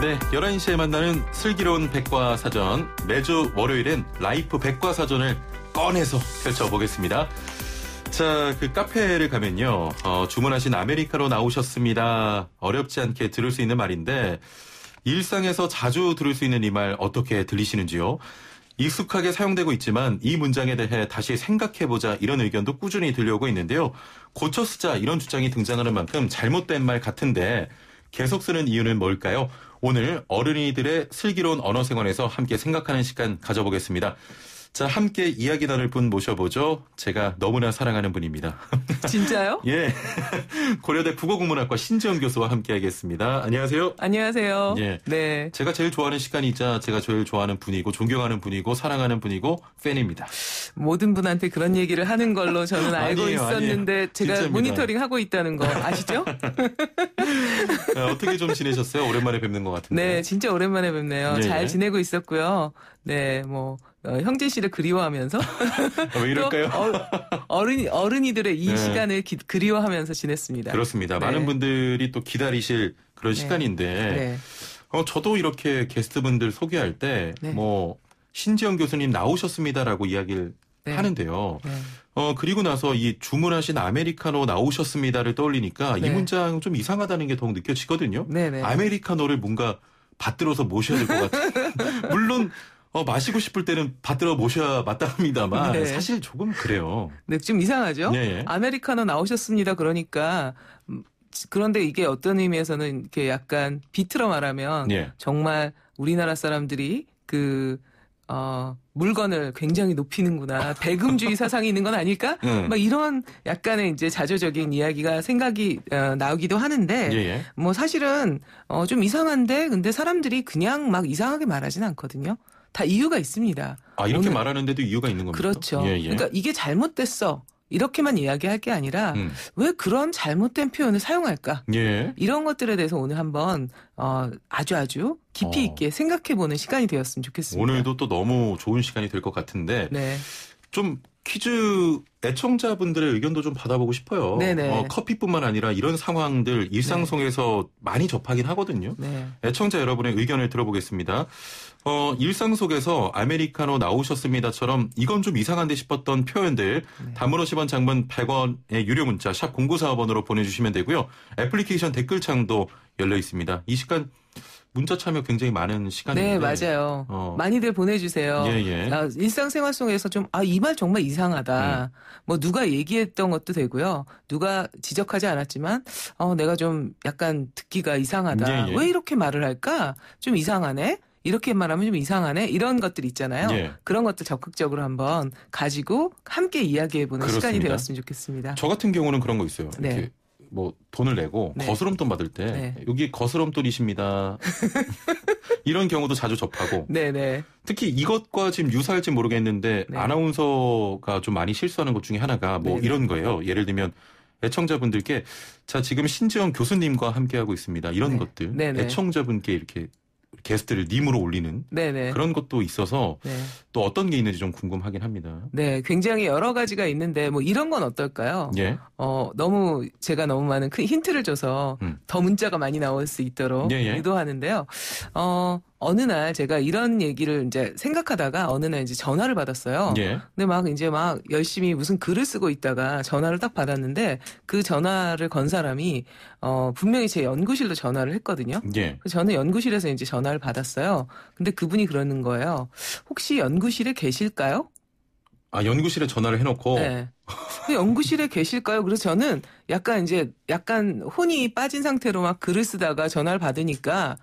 네, 11시에 만나는 슬기로운 백과사전. 매주 월요일엔 라이프 백과사전을 꺼내서 펼쳐보겠습니다. 자, 그 카페를 가면요. 어, 주문하신 아메리카로 나오셨습니다. 어렵지 않게 들을 수 있는 말인데, 일상에서 자주 들을 수 있는 이 말 어떻게 들리시는지요? 익숙하게 사용되고 있지만 이 문장에 대해 다시 생각해보자 이런 의견도 꾸준히 들려오고 있는데요. 고쳐 쓰자 이런 주장이 등장하는 만큼 잘못된 말 같은데 계속 쓰는 이유는 뭘까요? 오늘 어른이들의 슬기로운 언어 생활에서 함께 생각하는 시간 가져보겠습니다. 자, 함께 이야기 나눌 분 모셔보죠. 제가 너무나 사랑하는 분입니다. 진짜요? 예. 고려대 국어국문학과 신지영 교수와 함께 하겠습니다. 안녕하세요. 안녕하세요. 예. 네. 제가 제일 좋아하는 시간이자 제가 제일 좋아하는 분이고, 존경하는 분이고, 사랑하는 분이고, 팬입니다. 모든 분한테 그런 얘기를 하는 걸로 저는 알고 아니에요, 있었는데, 아니에요. 제가 진짜입니다. 모니터링 하고 있다는 거 아시죠? 네, 어떻게 좀 지내셨어요? 오랜만에 뵙는 것 같은데. 네, 진짜 오랜만에 뵙네요. 예, 잘 예. 지내고 있었고요. 네, 뭐 어, 형제 씨를 그리워하면서 왜 이럴까요? 어, 른 어른, 어른이들의 이 네. 시간을 기, 그리워하면서 지냈습니다. 그렇습니다. 네. 많은 분들이 또 기다리실 그런 네. 시간인데 네. 어, 저도 이렇게 게스트분들 소개할 때뭐 네. 신지영 교수님 나오셨습니다라고 이야기를 하는데요. 어 그리고 나서 이 주문하신 아메리카노 나오셨습니다를 떠올리니까 네. 이 문장 좀 이상하다는 게 더욱 느껴지거든요. 네네. 네. 아메리카노를 뭔가 받들어서 모셔야 될 것같아요 물론 어, 마시고 싶을 때는 받들어 모셔야 맞땅합니다만 네. 사실 조금 그래요. 네, 좀 이상하죠. 네. 아메리카노 나오셨습니다. 그러니까 음, 그런데 이게 어떤 의미에서는 이렇게 약간 비틀어 말하면 네. 정말 우리나라 사람들이 그 어, 물건을 굉장히 높이는구나. 배금주의 사상이 있는 건 아닐까? 음. 막 이런 약간의 이제 자조적인 이야기가 생각이 어, 나오기도 하는데 예예. 예. 뭐 사실은 어, 좀 이상한데 근데 사람들이 그냥 막 이상하게 말하진 않거든요. 다 이유가 있습니다. 아 이렇게 오늘. 말하는데도 이유가 있는 겁니다. 그렇죠. 예, 예. 그러니까 이게 잘못됐어. 이렇게만 이야기할 게 아니라 음. 왜 그런 잘못된 표현을 사용할까? 예. 이런 것들에 대해서 오늘 한번 어, 아주 아주 깊이 어. 있게 생각해보는 시간이 되었으면 좋겠습니다. 오늘도 또 너무 좋은 시간이 될 것 같은데 네. 좀 퀴즈 애청자분들의 의견도 좀 받아보고 싶어요. 어, 커피뿐만 아니라 이런 상황들 일상 속에서 네. 많이 접하긴 하거든요. 네. 애청자 여러분의 의견을 들어보겠습니다. 어, 일상 속에서 아메리카노 나오셨습니다처럼 이건 좀 이상한데 싶었던 표현들 네. 담으로 10원 장문 100원의 유료 문자 샵 0945번으로 보내주시면 되고요. 애플리케이션 댓글창도 열려 있습니다. 이 시간 문자 참여 굉장히 많은 시간인데. 네, 맞아요. 어. 많이들 보내주세요. 예, 예. 아, 일상생활 속에서 좀, 아, 이 말 정말 이상하다. 음. 뭐, 누가 얘기했던 것도 되고요. 누가 지적하지 않았지만, 어, 내가 좀 약간 듣기가 이상하다. 예, 예. 왜 이렇게 말을 할까? 좀 이상하네? 이렇게 말하면 좀 이상하네 이런 것들 있잖아요. 예. 그런 것도 적극적으로 한번 가지고 함께 이야기해보는 그렇습니다. 시간이 되었으면 좋겠습니다. 저 같은 경우는 그런 거 있어요. 네. 이렇게 뭐 돈을 내고 네. 거스름돈 받을 때 네. 여기 거스름돈이십니다. 이런 경우도 자주 접하고 네네. 네. 특히 이것과 지금 유사할지 모르겠는데 네. 아나운서가 좀 많이 실수하는 것 중에 하나가 뭐 네네. 이런 거예요. 예를 들면 애청자분들께 자 지금 신지영 교수님과 함께하고 있습니다. 이런 네. 것들 애청자분께 이렇게 게스트를 님으로 올리는 네네. 그런 것도 있어서 네. 또 어떤 게 있는지 좀 궁금하긴 합니다. 네, 굉장히 여러 가지가 있는데 뭐 이런 건 어떨까요? 예. 어, 너무 제가 너무 많은 큰 힌트를 줘서 음. 더 문자가 많이 나올 수 있도록 예, 예. 유도하는데요. 어, 어느 날 제가 이런 얘기를 이제 생각하다가 어느 날 이제 전화를 받았어요. 예. 근데 막 이제 막 열심히 무슨 글을 쓰고 있다가 전화를 딱 받았는데 그 전화를 건 사람이 어 분명히 제 연구실로 전화를 했거든요. 예. 그 저는 연구실에서 이제 전화를 받았어요. 근데 그분이 그러는 거예요. 혹시 연구실에 계실까요? 아 연구실에 전화를 해놓고 네. 그 연구실에 계실까요? 그래서 저는 약간 이제 약간 혼이 빠진 상태로 막 글을 쓰다가 전화를 받으니까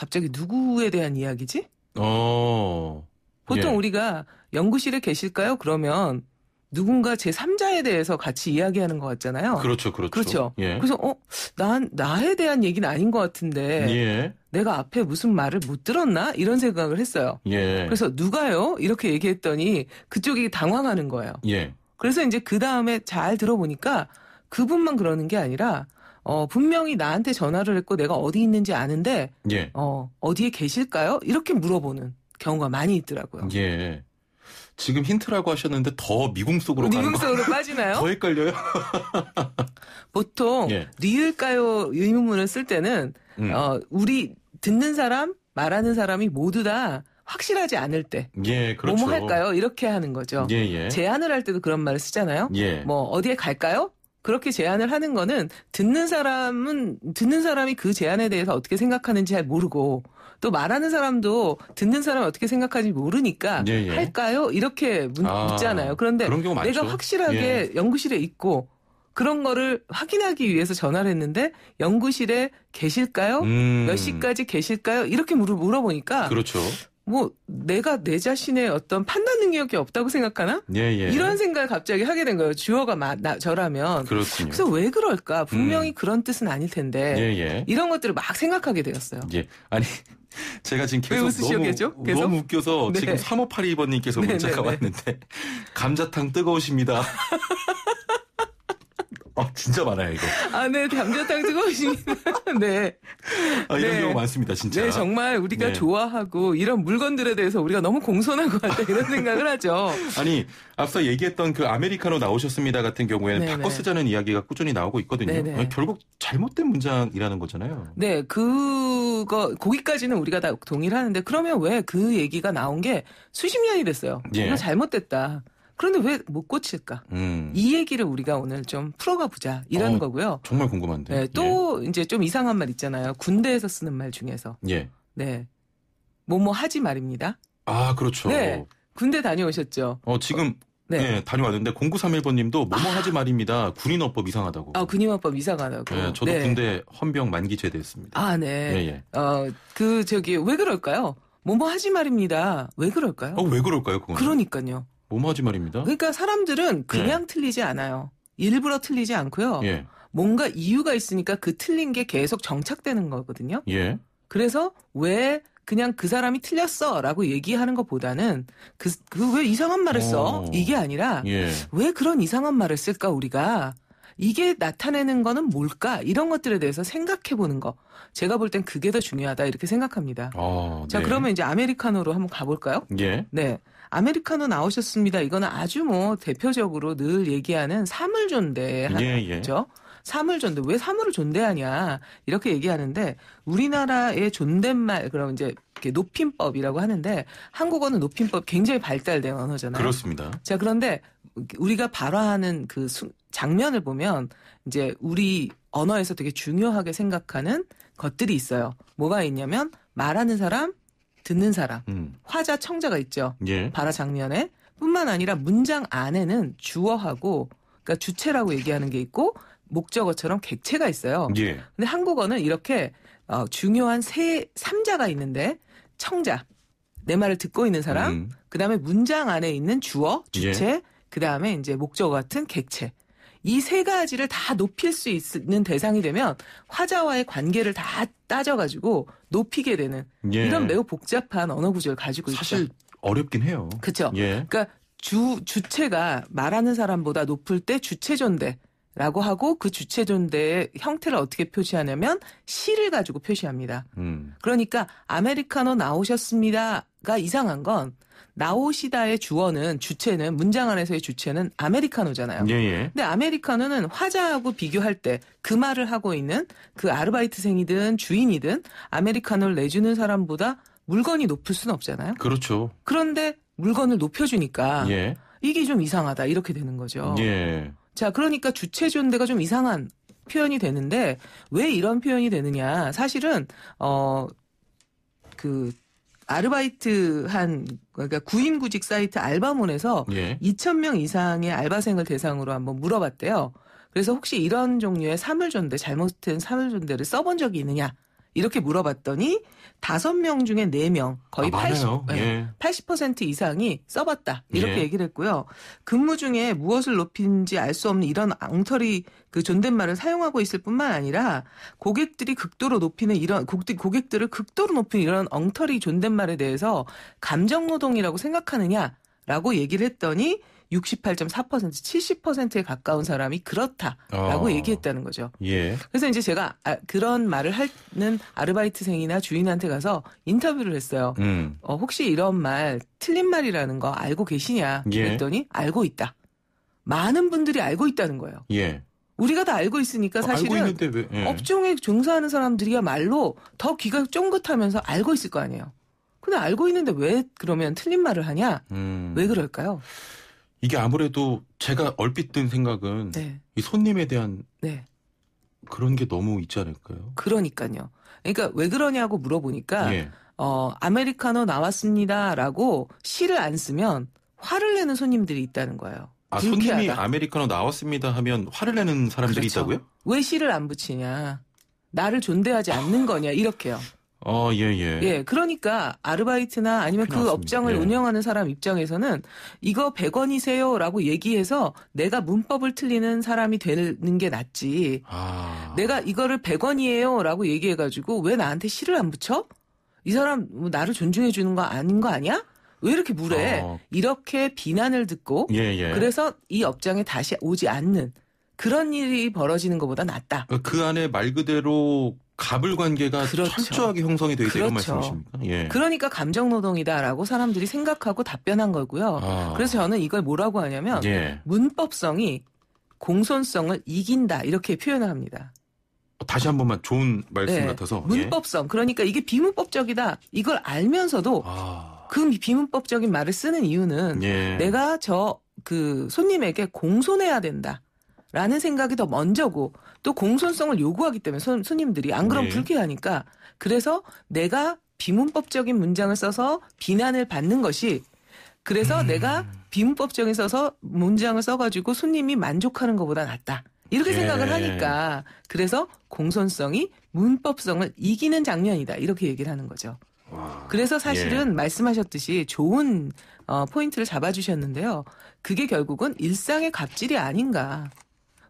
갑자기 누구에 대한 이야기지? 어. 보통 예. 우리가 연구실에 계실까요? 그러면 누군가 제 3자에 대해서 같이 이야기하는 것 같잖아요. 그렇죠, 그렇죠. 그렇죠. 예. 그래서 어, 난 나에 대한 얘기는 아닌 것 같은데 예. 내가 앞에 무슨 말을 못 들었나 이런 생각을 했어요. 예. 그래서 누가요? 이렇게 얘기했더니 그쪽이 당황하는 거예요. 예. 그래서 이제 그 다음에 잘 들어보니까 그분만 그러는 게 아니라 어, 분명히 나한테 전화를 했고 내가 어디 있는지 아는데 예. 어, 어디에 계실까요? 이렇게 물어보는 경우가 많이 있더라고요. 예. 지금 힌트라고 하셨는데 더 미궁 속으로 미궁 속으로 빠지나요? 더 헷갈려요. 보통 예. 니을까요 의문문을 쓸 때는 음. 어, 우리 듣는 사람 말하는 사람이 모두 다 확실하지 않을 때. 예, 그렇죠. 뭐뭐 할까요? 이렇게 하는 거죠. 예, 예. 제안을 할 때도 그런 말을 쓰잖아요. 예. 뭐 어디에 갈까요? 그렇게 제안을 하는 거는 듣는 사람은 듣는 사람이 그 제안에 대해서 어떻게 생각하는지 잘 모르고 또 말하는 사람도 듣는 사람이 어떻게 생각하는지 모르니까 예, 예. 할까요? 이렇게 문, 아, 묻잖아요. 그런데 내가 많죠. 확실하게 예. 연구실에 있고 그런 거를 확인하기 위해서 전화를 했는데 연구실에 계실까요? 음. 몇 시까지 계실까요? 이렇게 물어보니까 그렇죠. 뭐 내가 내 자신의 어떤 판단 능력이 없다고 생각하나? 예, 예. 이런 생각을 갑자기 하게 된 거예요. 주어가 마, 나, 저라면. 그렇군요. 그래서 왜 그럴까? 음. 분명히 음. 그런 뜻은 아닐 텐데. 예, 예, 이런 것들을 막 생각하게 되었어요. 예. 아니 제가 지금 계속 웃으시오, 너무, 계속? 너무 웃겨서 네. 지금 3582번님께서 문자가 네, 네, 왔는데 감자탕 뜨거우십니다. 아, 진짜 많아요, 이거. 아, 네, 담자탕 뜨거우십니다. 네. 아, 이런 네. 경우 많습니다, 진짜. 네, 정말 우리가 네. 좋아하고 이런 물건들에 대해서 우리가 너무 공손한 것 같다 이런 생각을 하죠. 아니, 앞서 얘기했던 그 아메리카노 나오셨습니다 같은 경우에는 네네. 바꿔 네. 쓰자는 이야기가 꾸준히 나오고 있거든요. 네, 네. 아니, 결국 잘못된 문장이라는 거잖아요. 네, 그거, 거기까지는 우리가 다 동의를 하는데 그러면 왜 그 얘기가 나온 게 수십 년이 됐어요. 정말 예. 잘못됐다. 그런데 왜 못 고칠까? 음. 이 얘기를 우리가 오늘 좀 풀어가 보자 이런 어, 거고요. 정말 궁금한데. 네, 또 예. 이제 좀 이상한 말 있잖아요. 군대에서 쓰는 말 중에서. 예. 네. 뭐 뭐 하지 말입니다. 아, 그렇죠. 네. 군대 다녀오셨죠? 어, 지금 어, 네. 네. 다녀왔는데 0931번님도 뭐뭐 아. 하지 말입니다. 군인어법 이상하다고. 아 군인어법 이상하다고. 네, 저도 네. 군대 헌병 만기 제대했습니다. 아 네. 예, 예. 어그 저기 왜 그럴까요? 뭐뭐 하지 말입니다. 왜 그럴까요? 어왜 그럴까요? 그건. 그러니까요. 몸하지 말입니다. 그러니까 사람들은 네. 그냥 예. 틀리지 않아요. 일부러 틀리지 않고요. 예. 뭔가 이유가 있으니까 그 틀린 게 계속 정착되는 거거든요. 예. 그래서 왜 그냥 그 사람이 틀렸어 라고 얘기하는 것보다는 그, 그 왜 이상한 말을 써? 오. 어. 이게 아니라 예. 왜 그런 이상한 말을 쓸까 우리가 이게 나타내는 거는 뭘까? 이런 것들에 대해서 생각해 보는 거. 제가 볼 땐 그게 더 중요하다 이렇게 생각합니다. 아, 네. 자, 그러면 이제 아메리카노로 한번 가볼까요? 예. 네. 아메리카노 나오셨습니다. 이거는 아주 뭐 대표적으로 늘 얘기하는 사물존대 하죠. 예, 예. 사물존대 왜 사물을 존대하냐 이렇게 얘기하는데 우리나라의 존댓말 그럼 이제 높임법이라고 하는데 한국어는 높임법 굉장히 발달된 언어잖아요. 그렇습니다. 자 그런데 우리가 발화하는 그 장면을 보면 이제 우리 언어에서 되게 중요하게 생각하는 것들이 있어요. 뭐가 있냐면 말하는 사람, 듣는 사람, 음. 화자 청자가 있죠. 예. 발화 장면에 뿐만 아니라 문장 안에는 주어하고 그러니까 주체라고 얘기하는 게 있고 목적어처럼 객체가 있어요. 예. 근데 한국어는 이렇게 어, 중요한 세 삼자가 있는데 청자 내 말을 듣고 있는 사람, 음. 그다음에 문장 안에 있는 주어, 예. 주체, 예. 그다음에 이제 목적어 같은 객체. 이세 가지를 다 높일 수 있는 대상이 되면 화자와의 관계를 다 따져가지고 높이게 되는 예. 이런 매우 복잡한 언어 구조를 가지고 있죠. 사실 어렵긴 해요. 그렇죠. 예. 그러니까 주 주체가 말하는 사람보다 높을 때 주체존대. 라고 하고 그 주체 존재의 형태를 어떻게 표시하냐면 시를 가지고 표시합니다. 음. 그러니까 아메리카노 나오셨습니다가 이상한 건 나오시다의 주어는 주체는 문장 안에서의 주체는 아메리카노잖아요. 예, 예. 근데 아메리카노는 화자하고 비교할 때 그 말을 하고 있는 그 아르바이트생이든 주인이든 아메리카노를 내주는 사람보다 물건이 높을 수는 없잖아요. 그렇죠. 그런데 물건을 높여주니까 예. 이게 좀 이상하다 이렇게 되는 거죠. 예. 자, 그러니까 주체 존대가 좀 이상한 표현이 되는데 왜 이런 표현이 되느냐. 사실은 어 그 아르바이트 한 그러니까 구인구직 사이트 알바몬에서 예. 2,000명 이상의 알바생을 대상으로 한번 물어봤대요. 그래서 혹시 이런 종류의 사물존대 잘못된 사물존대를 써본 적이 있느냐 이렇게 물어봤더니 5명 중에 4명 거의 아, 80, 예. 80% 예. 이상이 써봤다 이렇게 예. 얘기를 했고요. 근무 중에 무엇을 높인지 알 수 없는 이런 앙터리 그 존댓말을 사용하고 있을 뿐만 아니라 고객들이 극도로 높이는 이런 고객들을 극도로 높이는 이런 엉터리 존댓말에 대해서 감정노동이라고 생각하느냐라고 얘기를 했더니 68.4% 70%에 가까운 사람이 그렇다라고 아. 얘기했다는 거죠. 예. 그래서 이제 제가 아, 그런 말을 하는 아르바이트생이나 주인한테 가서 인터뷰를 했어요. 음. 어, 혹시 이런 말 틀린 말이라는 거 알고 계시냐? 예. 그랬더니 예. 알고 있다. 많은 분들이 알고 있다는 거예요. 예. 우리가 다 알고 있으니까 어, 사실은 알고 왜, 예. 업종에 종사하는 사람들이야말로 더 귀가 쫑긋하면서 알고 있을 거 아니에요. 근데 알고 있는데 왜 그러면 틀린 말을 하냐? 음. 왜 그럴까요? 이게 아무래도 제가 얼핏 든 생각은 네. 이 손님에 대한 네. 그런 게 너무 있지 않을까요? 그러니까요. 그러니까 왜 그러냐고 물어보니까 예. 어 아메리카노 나왔습니다라고 시를 안 쓰면 화를 내는 손님들이 있다는 거예요. 아, 불쾌하다. 손님이 아메리카노 나왔습니다 하면 화를 내는 사람들이 그렇죠. 있다고요? 왜 시를 안 붙이냐? 나를 존대하지 않는 거냐? 이렇게요. 어, 예, 예. 예, 그러니까 아르바이트나 아니면 그 업장을 예. 운영하는 사람 입장에서는 이거 100원이세요라고 얘기해서 내가 문법을 틀리는 사람이 되는 게 낫지. 아. 내가 이거를 100원이에요라고 얘기해 가지고 왜 나한테 시를 안 붙여? 이 사람 뭐 나를 존중해 주는 거 아닌 거 아니야? 왜 이렇게 물에 어. 이렇게 비난을 듣고 예, 예. 그래서 이 업장에 다시 오지 않는 그런 일이 벌어지는 것보다 낫다. 그 안에 말 그대로 갑을 관계가 그렇죠. 철저하게 형성이 되어 있다 그렇죠. 말씀이십니까? 예. 그러니까 감정 노동이다라고 사람들이 생각하고 답변한 거고요. 아. 그래서 저는 이걸 뭐라고 하냐면 예. 문법성이 공손성을 이긴다 이렇게 표현을 합니다. 다시 한 번만 좋은 말씀 네. 같아서 예. 문법성 그러니까 이게 비문법적이다 이걸 알면서도 아. 그 비문법적인 말을 쓰는 이유는 예. 내가 저 그 손님에게 공손해야 된다. 라는 생각이 더 먼저고 또 공손성을 요구하기 때문에 손, 손님들이 안 그럼 네. 불쾌하니까 그래서 내가 비문법적인 문장을 써서 비난을 받는 것이 그래서 음. 내가 비문법적인 써서 문장을 써가지고 손님이 만족하는 것보다 낫다. 이렇게 예. 생각을 하니까 그래서 공손성이 문법성을 이기는 장면이다. 이렇게 얘기를 하는 거죠. 그래서 예. 사실은 예. 말씀하셨듯이 좋은 어, 포인트를 잡아주셨는데요. 그게 결국은 일상의 갑질이 아닌가.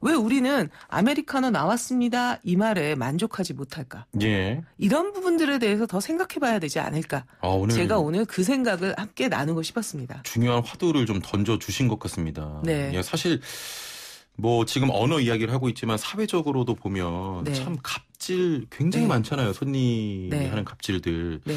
왜 우리는 아메리카노 나왔습니다. 이 말에 만족하지 못할까? 예. 이런 부분들에 대해서 더 생각해 봐야 되지 않을까? 아, 오늘 제가 오늘 그 생각을 함께 나누고 싶었습니다. 중요한 화두를 좀 던져 주신 것 같습니다. 네. 예, 사실 뭐 지금 언어 이야기를 하고 있지만 사회적으로도 보면 네. 참 갑질 굉장히 네. 많잖아요. 손님이 네. 하는 갑질들. 네.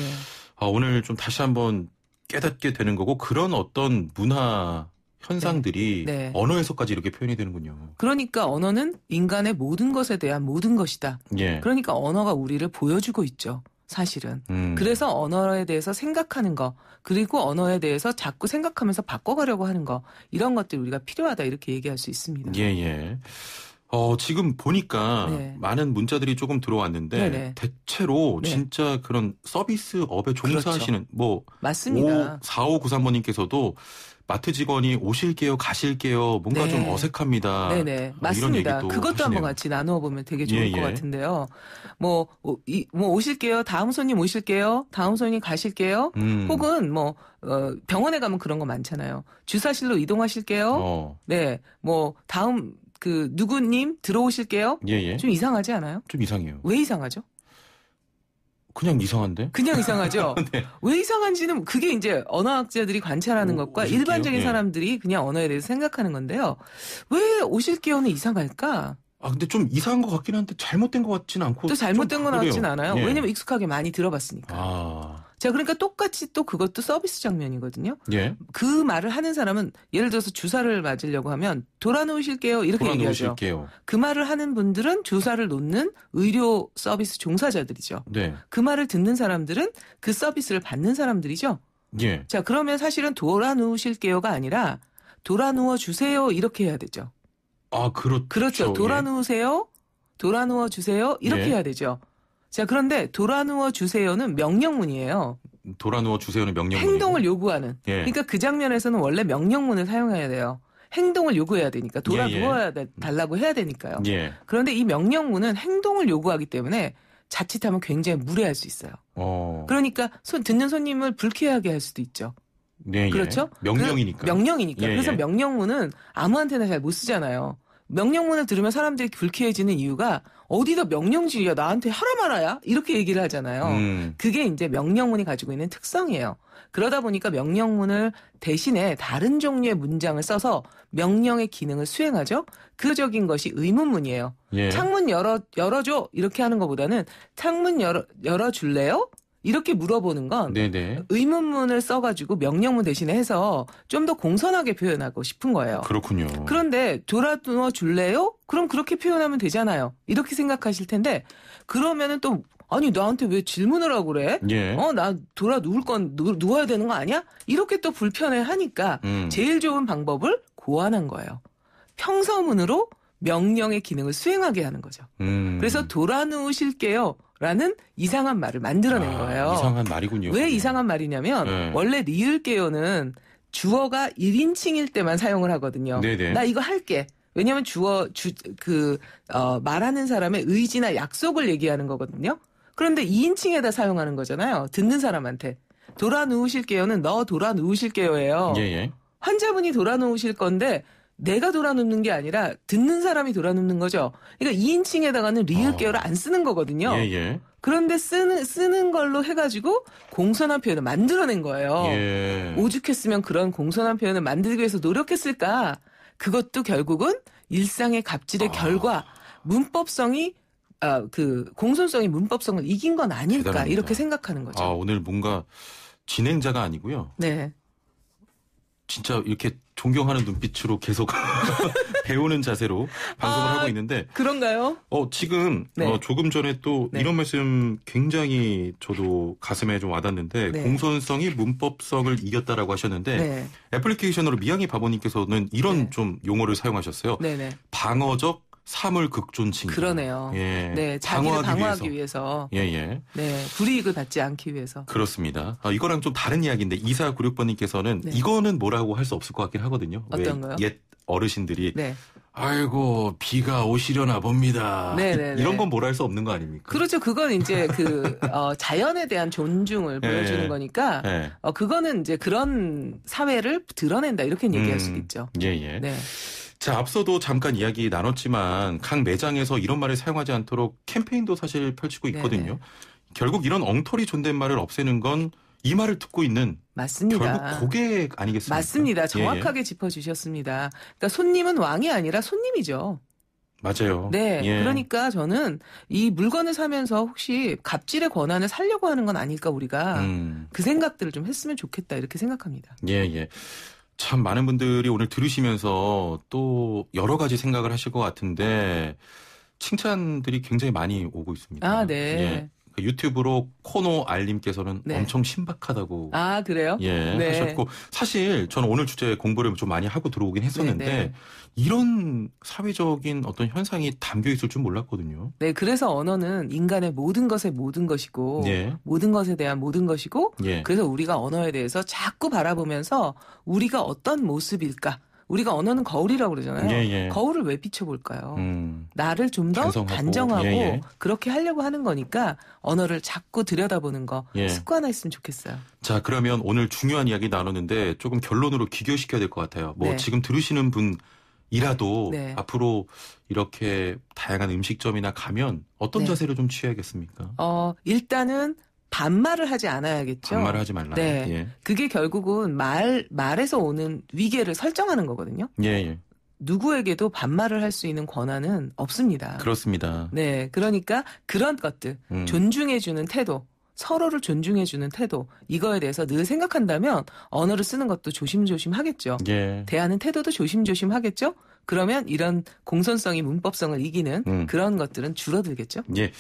아, 오늘 좀 다시 한번 깨닫게 되는 거고 그런 어떤 문화 현상들이 네. 네. 언어에서까지 이렇게 표현이 되는군요. 그러니까 언어는 인간의 모든 것에 대한 모든 것이다. 예. 그러니까 언어가 우리를 보여주고 있죠. 사실은. 음. 그래서 언어에 대해서 생각하는 거, 그리고 언어에 대해서 자꾸 생각하면서 바꿔가려고 하는 거, 이런 것들이 우리가 필요하다 이렇게 얘기할 수 있습니다. 예, 예. 어, 지금 보니까 네. 많은 문자들이 조금 들어왔는데 네네. 네. 대체로 네. 진짜 그런 서비스 업에 그렇죠. 종사하시는 그렇죠. 뭐 맞습니다. 5, 4593번님께서도 마트 직원이 오실게요, 가실게요. 뭔가 네. 좀 어색합니다. 네네. 네. 어, 맞습니다. 그것도 하시네요. 한번 같이 나누어 보면 되게 좋을 예, 것 예. 같은데요. 뭐, 이, 뭐, 오실게요, 다음 손님 오실게요, 다음 손님 가실게요. 음. 혹은 뭐, 어, 병원에 가면 그런 거 많잖아요. 주사실로 이동하실게요. 어. 네. 뭐, 다음 그 누구님 들어오실게요. 예, 예. 좀 이상하지 않아요? 좀 이상해요. 왜 이상하죠? 그냥 이상한데? 그냥 이상하죠. 네. 왜 이상한지는 그게 이제 언어학자들이 관찰하는 오, 것과 오실게요? 일반적인 예. 사람들이 그냥 언어에 대해서 생각하는 건데요. 왜 오실게요는 이상할까? 아 근데 좀 이상한 것 같긴 한데 잘못된 것 같지는 않고 또 잘못된 건 같진 않아요. 예. 왜냐면 익숙하게 많이 들어봤으니까. 아. 자, 그러니까 똑같이 또 그것도 서비스 장면이거든요. 예. 그 말을 하는 사람은 예를 들어서 주사를 맞으려고 하면 돌아놓으실게요. 이렇게 돌아놓으실게요. 얘기하죠. 그 말을 하는 분들은 주사를 놓는 의료 서비스 종사자들이죠. 네. 그 말을 듣는 사람들은 그 서비스를 받는 사람들이죠. 예. 자, 그러면 사실은 돌아놓으실게요가 아니라 돌아누워 주세요 이렇게 해야 되죠. 아, 그렇죠. 그렇죠. 예. 돌아누우세요. 돌아누워 주세요. 이렇게 예. 해야 되죠. 자, 그런데 돌아누워 주세요는 명령문이에요. 돌아누워 주세요는 명령문. 행동을 요구하는. 예. 그러니까 그 장면에서는 원래 명령문을 사용해야 돼요. 행동을 요구해야 되니까 예, 돌아 누워야 예. 돼, 달라고 해야 되니까요. 예. 그런데 이 명령문은 행동을 요구하기 때문에 자칫하면 굉장히 무례할 수 있어요. 어. 그러니까 손, 듣는 손님을 불쾌하게 할 수도 있죠. 네, 그렇죠. 명령이니까. 명령이니까. 그래서 명령문은 아무한테나 잘 못 쓰잖아요. 명령문을 들으면 사람들이 불쾌해지는 이유가 어디다 명령지야 나한테 하라 말아야 이렇게 얘기를 하잖아요. 음. 그게 이제 명령문이 가지고 있는 특성이에요. 그러다 보니까 명령문을 대신에 다른 종류의 문장을 써서 명령의 기능을 수행하죠. 그적인 것이 의문문이에요. 예. 창문 열어 열어줘 이렇게 하는 것보다는 창문 열어 열어줄래요? 이렇게 물어보는 건 네네. 의문문을 써가지고 명령문 대신에 해서 좀 더 공손하게 표현하고 싶은 거예요. 그렇군요. 그런데 돌아두어 줄래요? 그럼 그렇게 표현하면 되잖아요. 이렇게 생각하실 텐데 그러면은 또 아니 나한테 왜 질문을 하고 그래? 예. 어나 돌아 누울 건 누, 워야 되는 거 아니야? 이렇게 또 불편해 하니까 음. 제일 좋은 방법을 고안한 거예요. 평서문으로 명령의 기능을 수행하게 하는 거죠. 음. 그래서 돌아 누우실게요. 라는 이상한 말을 만들어낸 아, 거예요. 이상한 말이군요. 왜 이상한 말이냐면 네. 원래 리을게요는 주어가 1인칭일 때만 사용을 하거든요. 네네. 네. 나 이거 할게. 왜냐하면 주어 주그 어, 말하는 사람의 의지나 약속을 얘기하는 거거든요. 그런데 2인칭에다 사용하는 거잖아요. 듣는 사람한테 돌아 누우실게요는 너 돌아 누우실게요예요. 예예. 환자분이 돌아 누우실 건데 내가 돌아눕는 게 아니라 듣는 사람이 돌아눕는 거죠. 그러니까 2인칭에다가는 리을 계어를안 아. 쓰는 거거든요. 예, 예. 그런데 쓰는 쓰는 걸로 해가지고 공손한 표현을 만들어낸 거예요. 예. 오죽했으면 그런 공손한 표현을 만들기 위해서 노력했을까? 그것도 결국은 일상의 갑질의 아. 결과 문법성이 아, 그 공손성이 문법성을 이긴 건 아닐까 대단합니다. 이렇게 생각하는 거죠. 아, 오늘 뭔가 진행자가 아니고요. 네. 진짜 이렇게 존경하는 눈빛으로 계속 배우는 자세로 방송을 아, 하고 있는데 그런가요? 어 지금 네. 어, 조금 전에 또 네. 이런 말씀 굉장히 저도 가슴에 좀 와닿는데 네. 공손성이 문법성을 이겼다라고 하셨는데 네. 애플리케이션으로 미양이 바보님께서는 이런 네. 좀 용어를 사용하셨어요. 네, 방어적 사물 극존칭. 그러네요. 예. 네, 자기를 방어하기, 위해서. 위 예, 예. 네, 불이익을 받지 않기 위해서. 그렇습니다. 아, 이거랑 좀 다른 이야기인데 이사 구6번님께서는 네. 이거는 뭐라고 할 수 없을 것 같긴 하거든요. 어떤거요옛 어르신들이 네. 아이고 비가 오시려나 봅니다. 네네 네, 이런 네. 건 뭐라 할 수 없는 거 아닙니까? 그렇죠. 그건 이제 그 어, 자연에 대한 존중을 네. 보여주는 예, 거니까 예. 어, 그거는 이제 그런 사회를 드러낸다 이렇게 얘기할 음. 수 있죠. 예예. 예. 네. 자, 앞서도 잠깐 이야기 나눴지만 각 매장에서 이런 말을 사용하지 않도록 캠페인도 사실 펼치고 있거든요. 네네. 결국 이런 엉터리 존댓말을 없애는 건 이 말을 듣고 있는 맞습니다. 결국 고객 아니겠습니까? 맞습니다. 예, 예. 정확하게 예. 짚어주셨습니다. 그러니까 손님은 왕이 아니라 손님이죠. 맞아요. 네. 예. 그러니까 저는 이 물건을 사면서 혹시 갑질의 권한을 살려고 하는 건 아닐까 우리가 음. 그 생각들을 좀 했으면 좋겠다 이렇게 생각합니다. 예, 예. 참 많은 분들이 오늘 들으시면서 또 여러 가지 생각을 하실 것 같은데 칭찬들이 굉장히 많이 오고 있습니다. 아, 네. 예. 그 유튜브로 코노 알림께서는 네. 엄청 신박하다고. 아 그래요? 예 네. 하셨고 사실 저는 오늘 주제 공부를 좀 많이 하고 들어오긴 했었는데 네네. 네. 이런 사회적인 어떤 현상이 담겨 있을 줄 몰랐거든요. 네, 그래서 언어는 인간의 모든 것의 모든 것이고 예. 모든 것에 대한 모든 것이고 예. 그래서 우리가 언어에 대해서 자꾸 바라보면서 우리가 어떤 모습일까 우리가 언어는 거울이라고 그러잖아요. 예, 예. 거울을 왜 비춰볼까요? 음. 나를 좀 더 단정하고 예, 예, 그렇게 하려고 하는 거니까 언어를 자꾸 들여다보는 거 예. 습관화했으면 좋겠어요. 자 그러면 오늘 중요한 이야기 나누는데 조금 결론으로 기교시켜야 될 것 같아요. 뭐 네. 지금 들으시는 분 이라도 네. 앞으로 이렇게 다양한 음식점이나 가면 어떤 네. 자세를 좀 취해야겠습니까? 어, 일단은 반말을 하지 않아야겠죠. 반말을 하지 말라. 네. 예. 그게 결국은 말 말에서 오는 위계를 설정하는 거거든요. 예. 예. 누구에게도 반말을 할 수 있는 권한은 없습니다. 그렇습니다. 네. 그러니까 그런 것들 음. 존중해 주는 태도 서로를 존중해주는 태도 이거에 대해서 늘 생각한다면 언어를 쓰는 것도 조심조심 하겠죠. 예. 대하는 태도도 조심조심 하겠죠. 그러면 이런 공손성이 문법성을 이기는 음. 그런 것들은 줄어들겠죠. 예.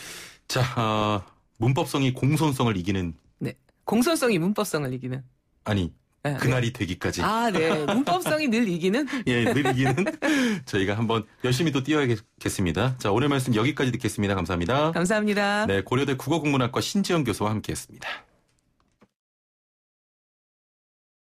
자, 어, 문법성이 공손성을 이기는 네. 공손성이 문법성을 이기는. 아니 네, 네. 그날이 되기까지. 아, 네. 문법성이 늘 이기는? 예, 늘 이기는. 저희가 한번 열심히 또 뛰어야겠습니다. 자, 오늘 말씀 여기까지 듣겠습니다. 감사합니다. 감사합니다. 네, 고려대 국어국문학과 신지영 교수와 함께 했습니다.